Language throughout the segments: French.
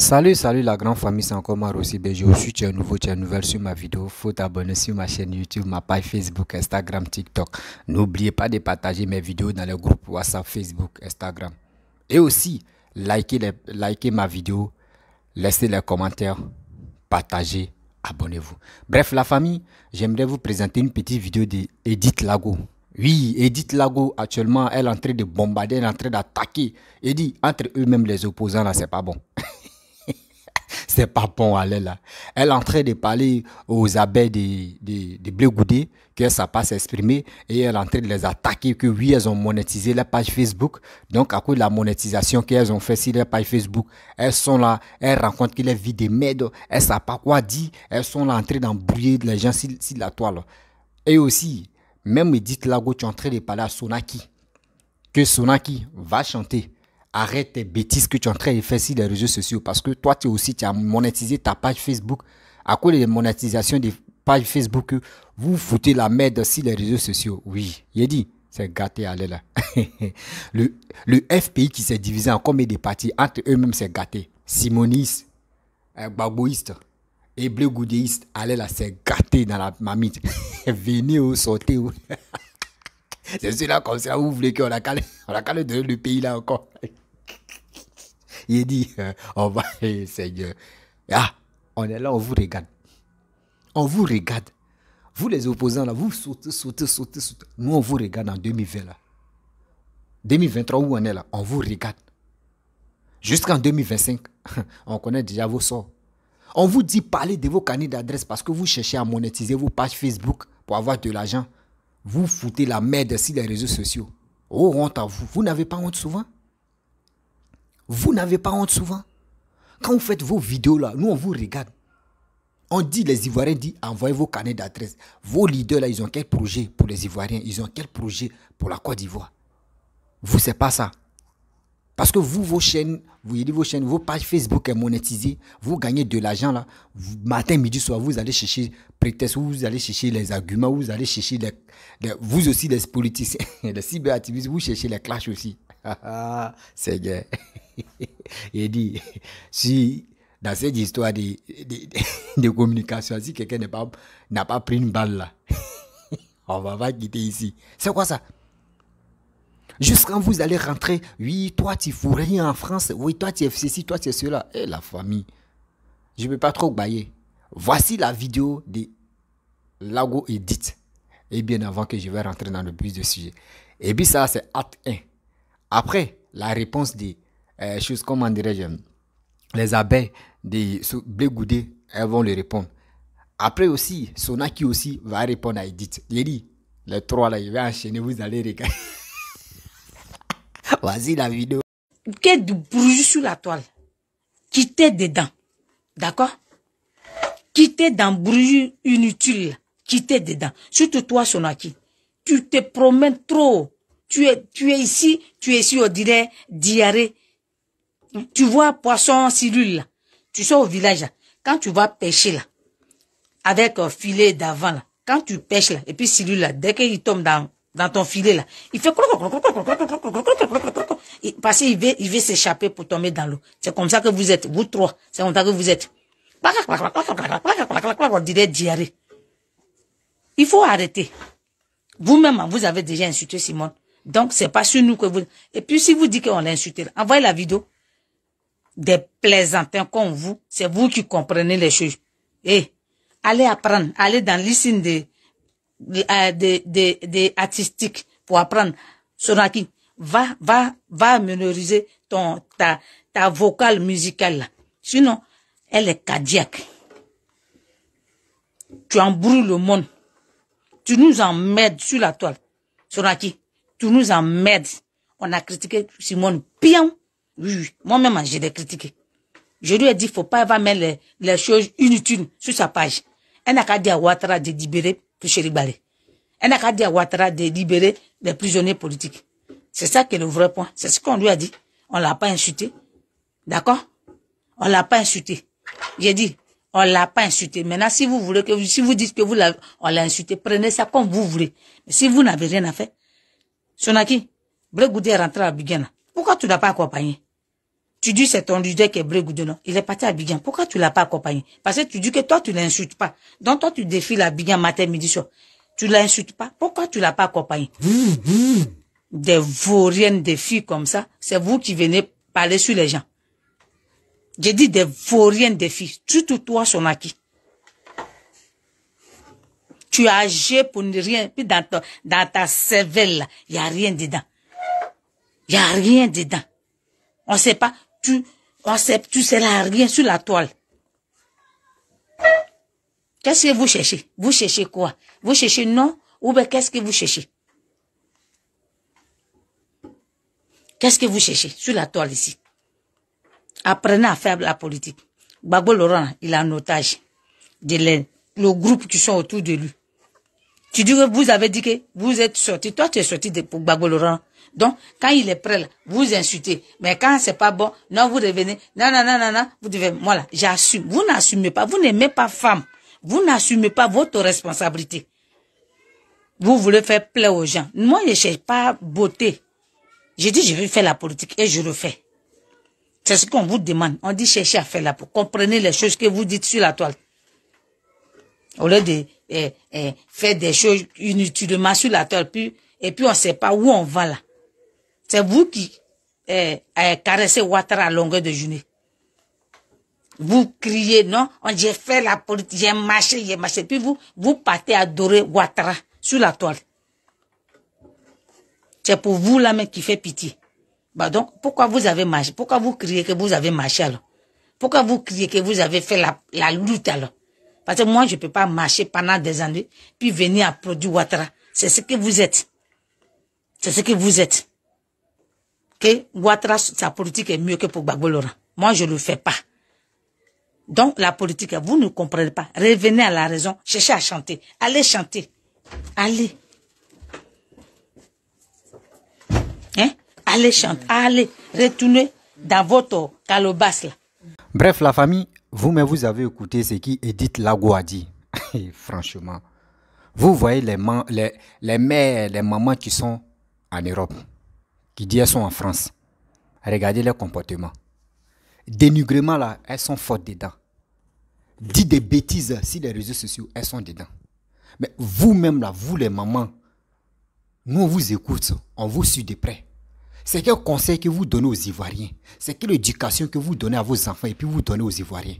Salut, salut la grande famille, c'est encore moi Rossi je suis tu nouveau, tu es nouvelle sur ma vidéo, faut t'abonner sur ma chaîne YouTube, ma page Facebook, Instagram, TikTok. N'oubliez pas de partager mes vidéos dans le groupe WhatsApp, Facebook, Instagram. Et aussi, likez, les, likez ma vidéo, laissez les commentaires, partagez, abonnez-vous. Bref, la famille, j'aimerais vous présenter une petite vidéo d'Edith Lago. Oui, Edith Lago, actuellement, elle est en train de bombarder, elle est en train d'attaquer. Edith, entre eux-mêmes, les opposants, là, c'est pas bon. c'est pas bon, aller là. Elle est en train de parler aux abeilles des, des, des blé goudés, que ça passe s'exprimer, et elle est en train de les attaquer, que oui, elles ont monétisé la page Facebook. Donc, à cause de la monétisation qu'elles ont fait sur leur page Facebook, elles sont là, elles rencontrent que les vies des merde, elles ne savent pas quoi dire, elles sont là en train d'embrouiller les gens sur, la toile. Et aussi, même Edith Lago, tu es en train de parler à Sonaki, que Sonaki va chanter arrête tes bêtises que tu es en train de faire sur les réseaux sociaux parce que toi, tu aussi, tu as monétisé ta page Facebook. À cause de la monétisation des pages Facebook, vous foutez la merde sur les réseaux sociaux. Oui, il dit, c'est gâté allez là. le, le FPI qui s'est divisé en combien de parties entre eux-mêmes, c'est gâté. Simoniste, euh, babouiste et bleu goudéiste, allez là, c'est gâté dans la mamite. Venez au oh, sortez. Oh. c'est là comme ça, vous voulez qu'on a calé, on a calé le pays là encore. Il dit, euh, on va, Seigneur. Ah, on est là, on vous regarde. On vous regarde. Vous les opposants là, vous sautez, sautez, sautez, sautez. Nous, on vous regarde en 2020 là. 2023 où on est là, on vous regarde. Jusqu'en 2025, on connaît déjà vos sorts. On vous dit parler de vos canaux d'adresse parce que vous cherchez à monétiser vos pages Facebook pour avoir de l'argent. Vous foutez la merde sur les réseaux sociaux. Oh, honte à vous. Vous n'avez pas honte souvent vous n'avez pas honte souvent Quand vous faites vos vidéos là, nous on vous regarde. On dit, les Ivoiriens disent, envoyez vos carnets d'adresse. Vos leaders là, ils ont quel projet pour les Ivoiriens Ils ont quel projet pour la Côte d'Ivoire Vous, c'est pas ça. Parce que vous, vos chaînes, vous voyez vos chaînes, vos pages Facebook sont monétisées, vous gagnez de l'argent là. matin, midi, soir, vous allez chercher prétexte, vous allez chercher les arguments, vous allez chercher vous aussi les politiciens, les cyberactivistes, vous cherchez les clashs aussi. Seigneur, il dit, si dans cette histoire de, de, communication, si quelqu'un n'a pas, pas pris une balle là, on va pas quitter ici. C'est quoi ça? Jusqu'en vous allez rentrer, oui, toi tu fous rien en France, oui, toi tu es ceci, toi tu es cela. Et eh, la famille, je ne peux pas trop bailler. Voici la vidéo de Lago Edith. Et bien avant que je vais rentrer dans le plus de sujet. Et puis ça, c'est acte 1. Après, la réponse des euh, choses, comment dirais-je, les abeilles de blé goudé, elles vont lui répondre. Après aussi, Sonaki aussi va répondre à Edith. dit, les trois là, je vais enchaîner, vous allez regarder. Vas-y la vidéo. Qu'est-ce de bruit sur la toile. Quitter dedans. D'accord Quittez inutile qui Quitter dedans. Surtout toi, Sonaki. Tu te promènes trop tu es, tu es ici, tu es ici, on dirait diarrhée. Tu vois poisson cellule là. Tu sors au village Quand tu vas pêcher là, avec un filet d'avant là, quand tu pêches là, et puis cellule là, dès qu'il tombe dans, dans ton filet là, il fait parce qu'il veut, il veut s'échapper pour tomber dans l'eau. C'est comme ça que vous êtes, vous trois, c'est comme ça que vous êtes. diarrhée. Il faut arrêter. Vous-même, vous avez déjà insulté Simone. Donc, c'est pas sur nous que vous... Et puis, si vous dites qu'on l'a insulté, envoyez la vidéo des plaisantins comme vous. C'est vous qui comprenez les choses. Et eh, allez apprendre, allez dans l'issue euh, des artistiques pour apprendre. Sonaki, va, va, va minoriser ton, ta, ta vocale musicale Sinon, elle est cardiaque. Tu embrouilles le monde. Tu nous mets sur la toile. Sonaki, tout nous en merde. On a critiqué Simone Pion. Oui, moi-même, j'ai des Je lui ai dit, faut pas avoir mettre les, choses inutiles sur sa page. Elle n'a qu'à dire à Ouattara de libérer Chéri Elle n'a qu'à dire à Ouattara de libérer les prisonniers politiques. C'est ça qui est le vrai point. C'est ce qu'on lui a dit. On l'a pas insulté. D'accord? On l'a pas insulté. J'ai dit, on l'a pas insulté. Maintenant, si vous voulez que, si vous dites que vous l'avez, on l'a insulté, prenez ça comme vous voulez. Mais si vous n'avez rien à faire, Sonaki, Brégoudé est rentré à Abidjan. Pourquoi tu ne l'as pas accompagné Tu dis c'est ton leader qui est Brégoudé, non Il est parti à Abidjan. Pourquoi tu ne l'as pas accompagné Parce que tu dis que toi, tu l'insultes pas. Donc toi, tu défiles à Abidjan matin, midi, soir. Tu ne l'insultes pas. Pourquoi tu ne l'as pas accompagné Des vauriens des filles comme ça, c'est vous qui venez parler sur les gens. J'ai dit des vauriens des filles. Surtout toi, Sonaki. Tu as âgé pour ne rien. Puis dans, ta, dans ta cervelle, il n'y a rien dedans. Il n'y a rien dedans. On ne sait pas. Tu ne tu sais là, rien sur la toile. Qu'est-ce que vous cherchez Vous cherchez quoi Vous cherchez non Ou bien qu'est-ce que vous cherchez Qu'est-ce que vous cherchez sur la toile ici Apprenez à faire la politique. Babo Laurent, il est un otage de le groupe qui sont autour de lui. Tu dis que vous avez dit que vous êtes sorti. Toi, tu es sorti de, Bagoloran. Donc, quand il est prêt, vous insultez. Mais quand c'est pas bon, non, vous revenez. Non, non, non, non, non. Vous devez, voilà, j'assume. Vous n'assumez pas. Vous n'aimez pas femme. Vous n'assumez pas votre responsabilité. Vous voulez faire plaire aux gens. Moi, je ne cherche pas beauté. J'ai dit, je vais faire la politique et je le fais. C'est ce qu'on vous demande. On dit, cherchez à faire la politique. Comprenez les choses que vous dites sur la toile. Au lieu de et eh, eh, faire des choses inutilement sur la toile et puis on ne sait pas où on va là. C'est vous qui eh, caressez Ouattara à longueur de journée. Vous criez, non, j'ai fait la politique, j'ai marché, j'ai marché, puis vous, vous partez adorer Ouattara sur la toile. C'est pour vous là même qui fait pitié. Bah donc, pourquoi vous avez marché Pourquoi vous criez que vous avez marché alors Pourquoi vous criez que vous avez fait la, la lutte alors parce que moi, je ne peux pas marcher pendant des années, puis venir à produire Ouattara. C'est ce que vous êtes. C'est ce que vous êtes. Que Ouattara, sa politique est mieux que pour Bagolora. Moi, je ne le fais pas. Donc, la politique, vous ne comprenez pas. Revenez à la raison. Cherchez à chanter. Allez chanter. Allez. Hein? Allez chanter. Allez. Retournez dans votre calobasse là. Bref, la famille vous-même, vous avez écouté ce qui Edith Lago a dit. Eh, franchement, vous voyez les, les mères, les mamans qui sont en Europe, qui disent qu'elles sont en France. Regardez leur comportement. Dénigrement, là, elles sont fortes dedans. Dites des bêtises sur les réseaux sociaux, elles sont dedans. Mais vous-même, là, vous les mamans, nous, on vous écoute, on vous suit de près. C'est quel conseil que vous donnez aux Ivoiriens C'est quelle éducation que vous donnez à vos enfants et puis vous donnez aux Ivoiriens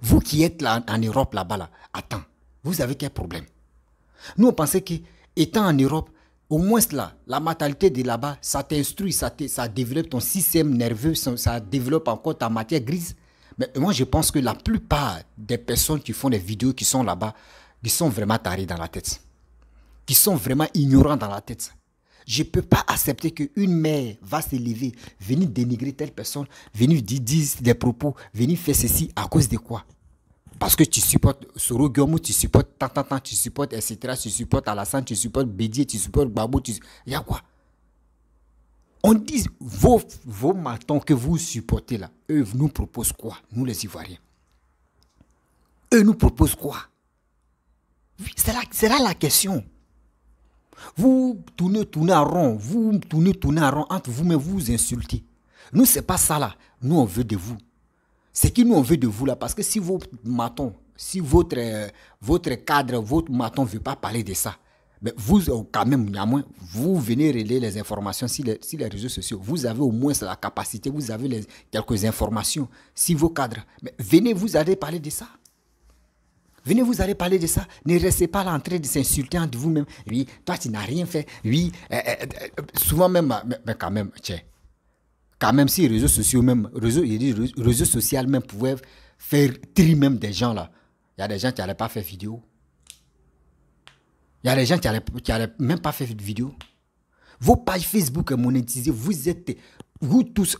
Vous qui êtes là en Europe là-bas, là, attends, vous avez quel problème Nous, on pensait qu'étant en Europe, au moins là, la mentalité de là-bas, ça t'instruit, ça, ça développe ton système nerveux, ça, développe encore ta matière grise. Mais moi, je pense que la plupart des personnes qui font des vidéos qui sont là-bas, qui sont vraiment tarés dans la tête, qui sont vraiment ignorants dans la tête. Je ne peux pas accepter qu'une mère va se lever, venir dénigrer telle personne, venir dire, des propos, venir faire ceci à cause de quoi Parce que tu supportes Soro tu supportes tant, tu supportes etc., tu supportes Alassane, tu supportes Bédier, tu supportes Babou, tu... Il y a quoi On dit, vos, vos matons que vous supportez là, eux nous proposent quoi Nous les Ivoiriens. Eux nous proposent quoi C'est là la question. Vous tournez, tournez à rond, vous tournez, tournez à rond entre vous-même, vous insultez. Nous, c'est pas ça là. Nous, on veut de vous. C'est qui nous, on veut de vous là. Parce que si vos matons, si votre, euh, votre cadre, votre maton ne veut pas parler de ça, mais vous, euh, quand même, vous venez relayer les informations sur les, les, réseaux sociaux. Vous avez au moins la capacité, vous avez les, quelques informations. Si vos cadres, mais venez, vous allez parler de ça. Venez vous allez parler de ça. Ne restez pas là en train de s'insulter entre vous-même. Oui, toi tu n'as rien fait. Oui, euh, euh, euh, souvent même, mais, quand même, tiens. Quand même, si les réseaux sociaux même, réseaux, réseaux sociaux même pouvaient faire tri même des gens là. Il y a des gens qui n'allaient pas faire vidéo. Il y a des gens qui n'allaient même pas faire vidéo. Vos pages Facebook monétisées, vous êtes, vous tous,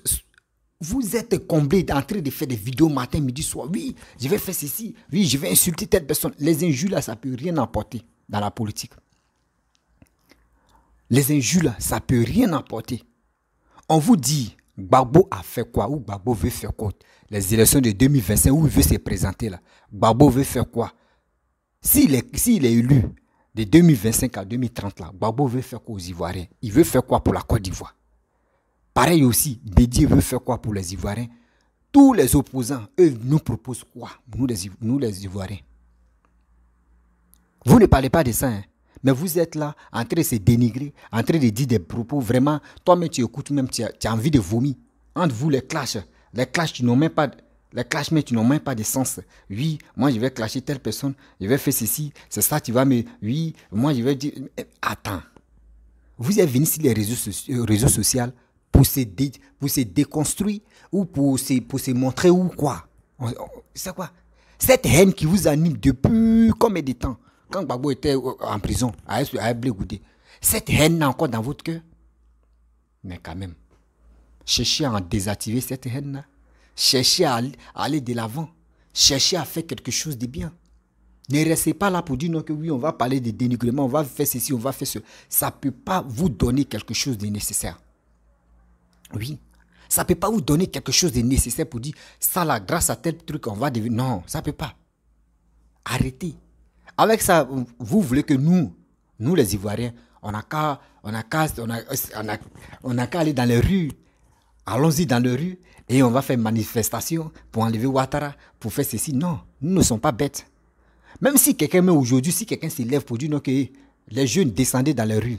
vous êtes comblé d'entrer de faire des vidéos matin, midi, soir. Oui, je vais faire ceci. Oui, je vais insulter telle personne. Les injures, là, ça ne peut rien apporter dans la politique. Les injures, là, ça ne peut rien apporter. On vous dit, Babo a fait quoi ou Babo veut faire quoi Les élections de 2025, où il veut se présenter là Babo veut faire quoi S'il est, est élu de 2025 à 2030 là, veut faire quoi aux Ivoiriens Il veut faire quoi pour la Côte d'Ivoire Pareil aussi, Bédié veut faire quoi pour les Ivoiriens Tous les opposants, eux, nous proposent quoi Nous les, nous les Ivoiriens. Vous ne parlez pas de ça, hein. mais vous êtes là en train de se dénigrer, en train de dire des propos vraiment. Toi-même, tu écoutes, même tu as, envie de vomir. Entre vous, les clashs, les clashs, tu n'as même pas. Les clashs, mais tu n'as même pas de sens. Oui, moi, je vais clasher telle personne, je vais faire ceci, c'est ça, tu vas me. Oui, moi, je vais dire. Attends. Vous êtes venus sur les réseaux euh, sociaux pour se, pour déconstruire ou pour se, montrer ou quoi. C'est quoi Cette haine qui vous anime depuis combien de temps Quand Babo était euh, en prison, à cette haine là encore dans votre cœur. Mais quand même, cherchez à en désactiver cette haine-là. Cherchez à aller de l'avant. Cherchez à faire quelque chose de bien. Ne restez pas là pour dire non que oui, on va parler de dénigrement, on va faire ceci, on va faire ceci. Ça ne peut pas vous donner quelque chose de nécessaire. Oui. Ça ne peut pas vous donner quelque chose de nécessaire pour dire, ça là, grâce à tel truc, on va devenir... Non, ça ne peut pas. Arrêtez. Avec ça, vous voulez que nous, nous les Ivoiriens, on a qu'à on a, on, on, a, aller dans les rues. Allons-y dans les rues et on va faire manifestation pour enlever Ouattara, pour faire ceci. Non, nous ne sommes pas bêtes. Même si quelqu'un, aujourd'hui, si quelqu'un s'élève pour dire non, que les jeunes descendaient dans les rues,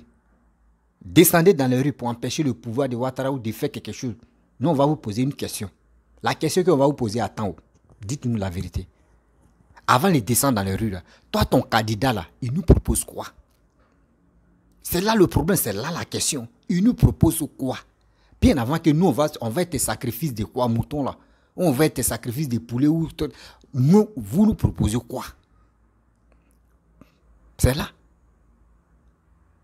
Descendez dans les rues pour empêcher le pouvoir de Ouattara ou de faire quelque chose. Nous, on va vous poser une question. La question qu'on va vous poser, à temps oh, dites-nous la vérité. Avant de descendre dans les rues, toi, ton candidat, là, il nous propose quoi C'est là le problème, c'est là la question. Il nous propose quoi Bien avant que nous, on va, on va être sacrifice de quoi, mouton, là On va être sacrifice de poulet ou... Nous, vous nous proposez quoi C'est là.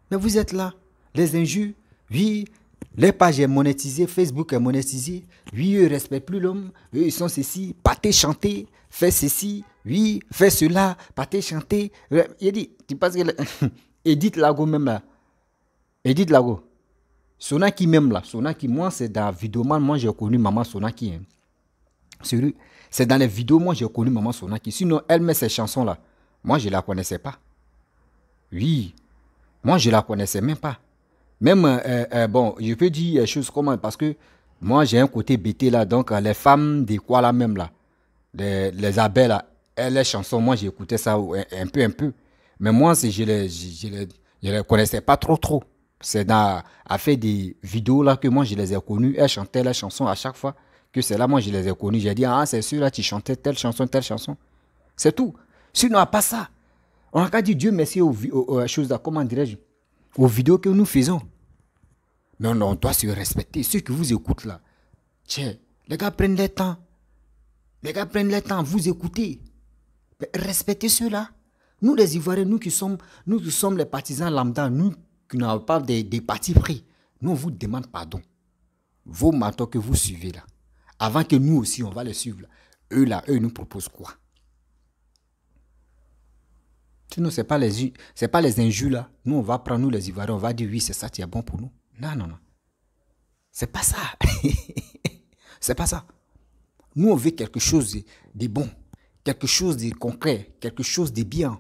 Mais vous êtes là les injures, oui, les pages est monétisées Facebook est monétisé, oui, eux respectent plus l'homme, ils sont ceci, pâté chanter fais ceci, oui, fais cela, pâté chanter. Il euh, dit, tu penses que... Edith Lago même là, Edith Lago, Sonaki même là, Sonaki, moi c'est dans Vidoman, moi j'ai connu maman Sonaki. Hein. C'est dans les vidéos, moi j'ai connu maman Sonaki. Sinon, elle met ces chansons là. Moi je ne la connaissais pas. Oui, moi je ne la connaissais même pas. Même, euh, euh, bon, je peux dire les choses comment, parce que moi, j'ai un côté bêté là, donc euh, les femmes des quoi là même là, les, les abeilles là, les chansons, moi, j'écoutais ça un, peu, un peu. Mais moi, je les, je, les, je les connaissais pas trop, trop. C'est dans, à fait des vidéos là que moi, je les ai connues. Elles chantaient la chansons à chaque fois que c'est là, moi, je les ai connues. J'ai dit, ah, c'est sûr, là, tu chantais telle chanson, telle chanson. C'est tout. Sinon, pas ça. On n'a qu'à dire Dieu merci aux, aux choses, là, comment dirais-je aux vidéos que nous faisons. Non, non, on doit se respecter. Ceux qui vous écoutent là, tiens, les gars prennent le temps. Les gars prennent le temps, vous écoutez. respectez ceux-là. Nous les Ivoiriens, nous qui sommes, nous sommes les partisans lambda, nous qui n'avons pas des, partis pris, nous vous demandons pardon. Vos matos que vous suivez là, avant que nous aussi on va les suivre, là, eux là, eux nous proposent quoi Sinon, ce n'est pas les, c'est pas les injures là. Nous, on va prendre, nous les Ivoiriens, on va dire oui, c'est ça, qui est bon pour nous. Non, non, non. C'est pas ça. c'est pas ça. Nous, on veut quelque chose de, bon, quelque chose de concret, quelque chose de bien.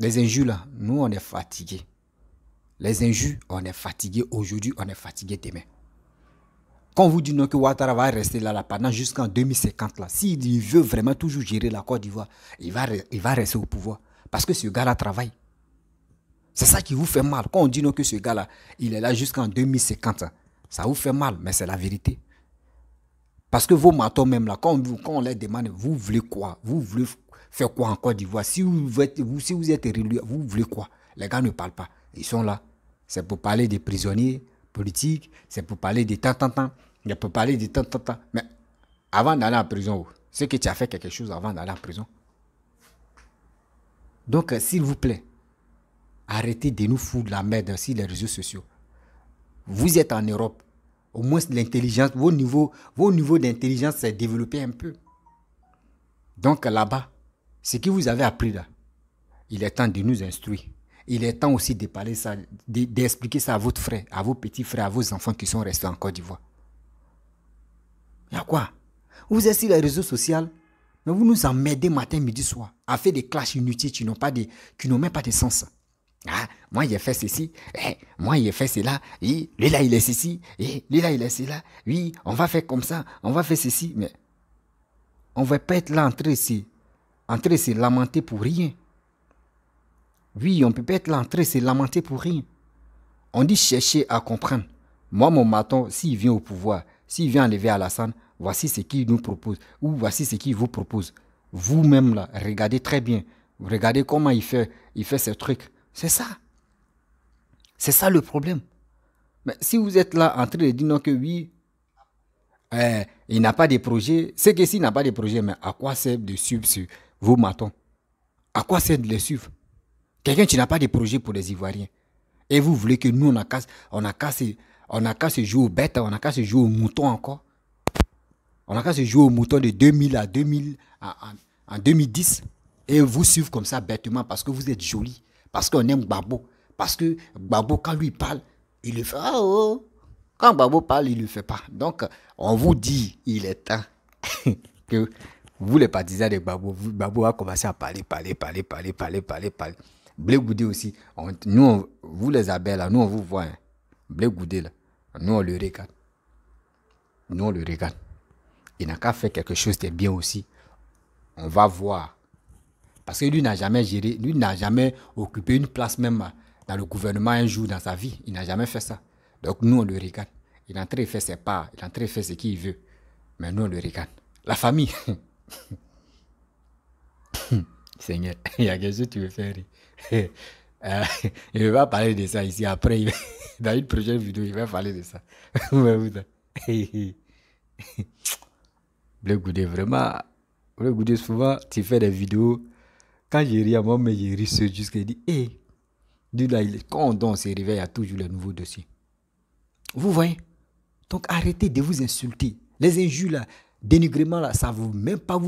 Les injures là, nous, on est fatigués. Les injures, on est fatigués aujourd'hui, on est fatigué demain. Quand on vous dit que Ouattara va rester là, là pendant jusqu'en 2050, là, s'il veut vraiment toujours gérer la Côte d'Ivoire, il va, il va rester au pouvoir. Parce que ce gars-là travaille. C'est ça qui vous fait mal. Quand on dit non que ce gars-là, il est là jusqu'en 2050, ça vous fait mal, mais c'est la vérité. Parce que vos matos même là, quand, on les demande, vous voulez quoi Vous voulez faire quoi en Côte d'Ivoire si vous, êtes, vous, si vous êtes vous voulez quoi Les gars ne parlent pas. Ils sont là. C'est pour parler des prisonniers, politique, c'est pour parler de tant, tant, tant. Il peut parler de tant, tant, tant. Mais avant d'aller en prison, c'est que tu as fait quelque chose avant d'aller en prison. Donc, euh, s'il vous plaît, arrêtez de nous foutre la merde sur les réseaux sociaux. Vous êtes en Europe. Au moins, l'intelligence, vos niveaux, vos niveaux d'intelligence s'est développé un peu. Donc, là-bas, ce que vous avez appris là, il est temps de nous instruire il est temps aussi de parler ça, d'expliquer ça à votre frère, à vos petits frères, à vos enfants qui sont restés en Côte d'Ivoire. Il y a quoi Vous êtes sur les réseaux sociaux, mais vous nous emmerdez matin, midi, soir, à faire des clashs inutiles qui n'ont, pas même pas de sens. Ah, moi j'ai fait ceci, eh, moi j'ai fait cela, lui là il est ceci, et eh, lui là il est cela, oui, on va faire comme ça, on va faire ceci, mais on ne va pas être là à entrer lamenter pour rien. Oui, on peut pas être l'entrée, c'est lamenter pour rien. On dit chercher à comprendre. Moi, mon maton, s'il vient au pouvoir, s'il vient enlever Alassane, voici ce qu'il nous propose, ou voici ce qu'il vous propose. Vous-même, là, regardez très bien. Regardez comment il fait, il fait trucs. C'est ça. C'est ça le problème. Mais si vous êtes là en train de dire non que oui, eh, il n'a pas de projet, c'est que s'il n'a pas de projet, mais à quoi sert de suivre vos matons À quoi sert de les suivre Quelqu'un, qui n'a pas de projet pour les Ivoiriens. Et vous voulez que nous, on a qu'à on a se, on a jouer aux bêtes, on a qu'à se jouer aux moutons encore. On a qu'à se jouer aux moutons de 2000 à 2000, en 2010. Et vous suivez comme ça bêtement parce que vous êtes joli. Parce qu'on aime Babo. Parce que Babo, quand lui parle, il le fait. Ah, oh, oh. Quand Babo parle, il ne le fait pas. Donc, on vous dit, il est temps que vous, les partisans de Babo. Babo va commencé à parler, parler, parler, parler, parler, parler, parler. Blé Goudé aussi. nous, on, vous les abeilles là, nous on vous voit. Hein. bleu Goudé là. Nous on le regarde. Nous on le regarde. Il n'a qu'à faire quelque chose de bien aussi. On va voir. Parce que lui n'a jamais géré, lui n'a jamais occupé une place même hein, dans le gouvernement un jour dans sa vie. Il n'a jamais fait ça. Donc nous, on le regarde. Il est en train ses parts, il est en train ce qu'il veut. Mais nous, on le regarde. La famille. Seigneur, il y a quelque chose que tu veux faire je euh, il va parler de ça ici. Après, dans une prochaine vidéo, il va parler de ça. Bleu Goudé, vraiment. Bleu Goudé, souvent, tu fais des vidéos. Quand j'ai ri à moi, mais j'ai ri jusqu'à dit eh, quand on se réveille, il y a toujours le nouveau dossier. Vous voyez Donc arrêtez de vous insulter. Les injures là, dénigrement là, ça ne va même pas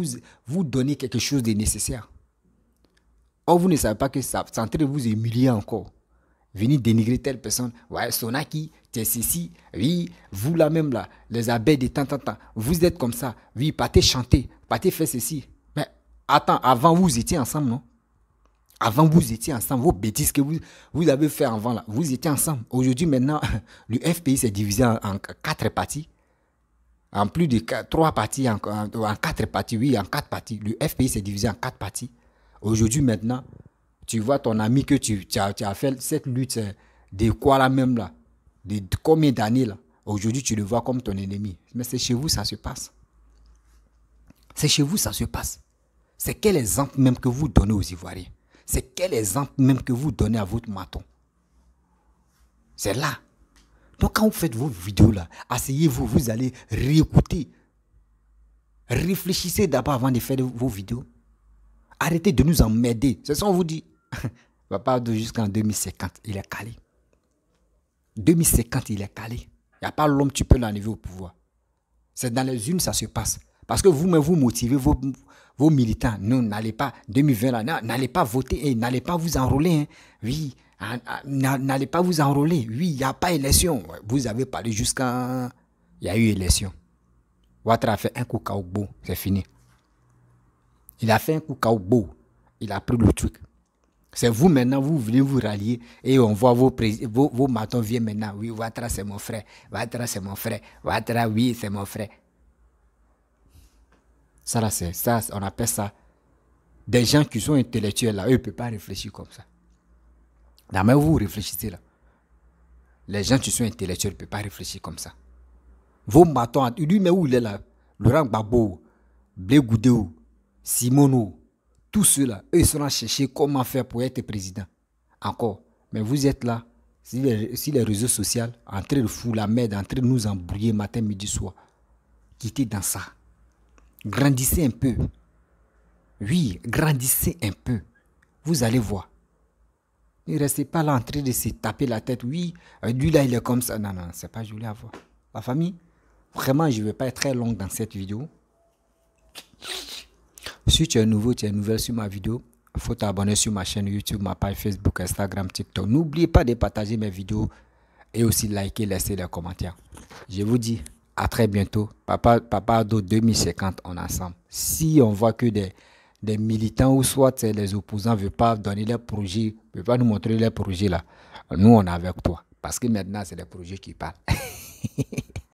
vous donner quelque chose de nécessaire. Or, vous ne savez pas que ça train de vous humilier encore. Venir dénigrer telle personne. Ouais, Sonaki, t'es ceci. Oui, vous là même là, les abeilles de temps en temps, vous êtes comme ça. Oui, partez chanter, partez faire ceci. Mais attends, avant vous étiez ensemble, non avant, vous étiez ensemble. Vos bêtises que vous, vous avez fait avant, là, vous étiez ensemble. Aujourd'hui, maintenant, le FPI s'est divisé en, quatre parties. En plus de trois parties, encore, en, en, quatre parties, oui, en quatre parties. Le FPI s'est divisé en quatre parties. Aujourd'hui, maintenant, tu vois ton ami que tu, as, fait cette lutte de quoi là même là, de, combien d'années là. Aujourd'hui, tu le vois comme ton ennemi. Mais c'est chez vous, ça se passe. C'est chez vous, ça se passe. C'est quel exemple même que vous donnez aux Ivoiriens. C'est quel exemple même que vous donnez à votre maton. C'est là. Donc quand vous faites vos vidéos là, asseyez-vous, vous allez réécouter. Réfléchissez d'abord avant de faire vos vidéos. Arrêtez de nous emmerder. C'est ça qu'on vous dit. On va de jusqu'en 2050, il est calé. 2050, il est calé. Il n'y a pas l'homme qui peux l'enlever au pouvoir. C'est dans les unes, ça se passe. Parce que vous-même, vous motivez vos, militants. Non, n'allez pas, 2020, n'allez pas voter, et eh, n'allez pas vous enrôler. Hein. Oui, ah, ah, n'allez pas vous enrôler. Oui, il n'y a pas élection. Vous avez parlé jusqu'en... Il y a eu élection. Ouattara a fait un coup C'est fini. Il a fait un coup beau. Il a pris le truc. C'est vous maintenant, vous venez vous rallier et on voit vos, vos, vos matons viennent maintenant. Oui, Ouattara, c'est mon frère. Ouattara, c'est mon frère. Ouattara, oui, c'est mon frère. Ça, là, ça, on appelle ça des gens qui sont intellectuels, là, eux, ne peuvent pas réfléchir comme ça. Non, vous réfléchissez, là. Les gens qui sont intellectuels ne peuvent pas réfléchir comme ça. Vos matons, lui, mais où il est là Laurent Gbagbo, Blé Simono, tous ceux-là, eux seront chercher comment faire pour être président. Encore. Mais vous êtes là, Si les, réseaux sociaux, en train de la merde, en nous embrouiller matin, midi, soir. Quittez dans ça. Grandissez un peu. Oui, grandissez un peu. Vous allez voir. Ne restez pas là en train de se taper la tête. Oui, euh, lui là, il est comme ça. Non, non, c'est pas joli à voir. La famille, vraiment, je ne vais pas être très long dans cette vidéo si tu es nouveau, tu es nouvelle sur ma vidéo, il faut t'abonner sur ma chaîne YouTube, ma page Facebook, Instagram, TikTok. N'oubliez pas de partager mes vidéos et aussi liker, laisser des commentaires. Je vous dis à très bientôt. Papa, Papa 2050, on ensemble. Si on voit que des, des militants ou soit les opposants ne veulent pas donner leurs projets, ne veulent pas nous montrer leurs projets là, nous on est avec toi. Parce que maintenant, c'est les projets qui parlent.